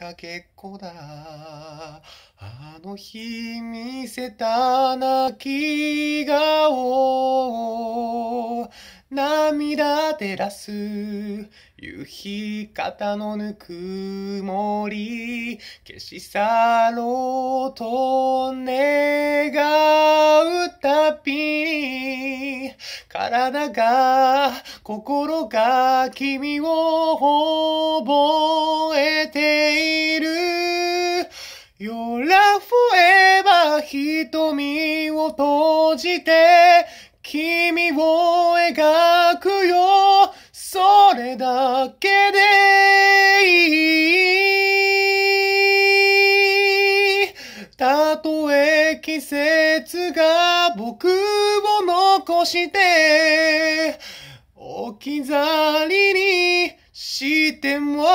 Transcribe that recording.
かけっこだあの日見せた泣き顔涙照らす夕日方のぬくもり消し去ろうと願うたび体が心が君をている。You're forever 瞳を閉じて君を描くよ。それだけでいい。たとえ季節が僕を残して置き去りにしても